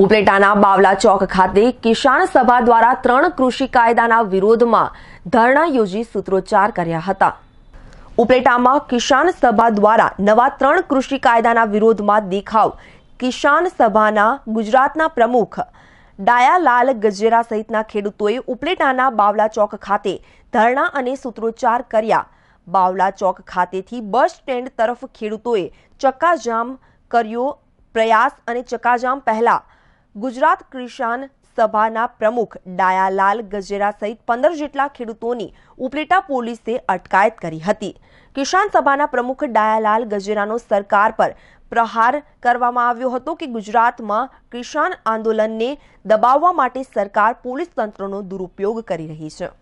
ઉપલેટાના બાવલા ચોક ખાતે કિસાન સભા દ્વારા ત્રણ કૃષિ કાયદાના વિરોધમાં ધરણા યોજી સૂત્રોચ્ચાર કર્યા હતા ઉપલેટામાં કિસાન સભા દ્વારા નવા ત્રણ કૃષિ કાયદાના વિરોધમાં દેખાવ કિસાન સભાના ગુજરાતના પ્રમુખ ડાયાલાલ ગજેરા સહિતના ખેડૂતોએ ઉપલેટાના બાવલા ચોક ખાતે ધરણા અને સૂત્રોચ્ચાર કર્યા બાવલા ચોક ખાતેથી બસ સ્ટેન્ડ તરફ ખેડૂતોએ ચક્કાજામ કર્યો પ્રયાસ અને ચક્કાજામ પહેલાં ગુજરાત કિસાન સભાના પ્રમુખ ડાયાલાલ ગજેરા સહિત પંદર જેટલા ખેડૂતોની ઉપલેટા પોલીસે અટકાયત કરી હતી કિસાન સભાના પ્રમુખ ડાયાલાલ ગજેરાનો સરકાર પર પ્રહાર કરવામાં આવ્યો હતો કે ગુજરાતમાં કિસાન આંદોલનને દબાવવા માટે સરકાર પોલીસ તંત્રનો દુરુપયોગ કરી રહી છે